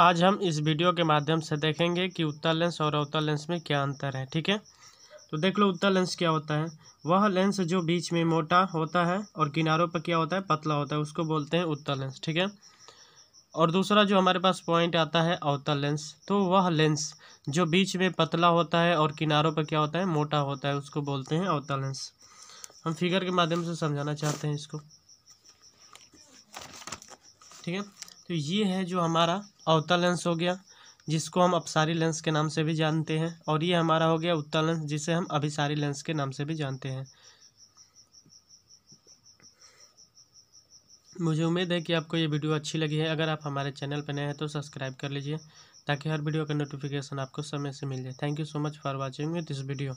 आज हम इस वीडियो के माध्यम से देखेंगे कि उत्तर लेंस और अवतर लेंस में क्या अंतर है ठीक है तो देख लो उत्तर लेंस क्या होता है वह लेंस जो बीच में मोटा होता है और किनारों पर क्या होता है पतला होता है उसको बोलते हैं उत्तर लेंस ठीक है और दूसरा जो हमारे पास पॉइंट आता है अवतर लेंस तो वह लेंस जो बीच में पतला होता है और किनारों पर क्या होता है मोटा होता है उसको बोलते हैं अवतर लेंस हम फिगर के माध्यम से समझाना चाहते हैं इसको ठीक है तो ये है जो हमारा अवतल लेंस हो गया जिसको हम अपसारी लेंस के नाम से भी जानते हैं और ये हमारा हो गया उत्तल लेंस जिसे हम अभिसारी लेंस के नाम से भी जानते हैं मुझे उम्मीद है कि आपको ये वीडियो अच्छी लगी है अगर आप हमारे चैनल पर नए हैं तो सब्सक्राइब कर लीजिए ताकि हर वीडियो का नोटिफिकेशन आपको समय से मिल जाए thank you so much for watching this video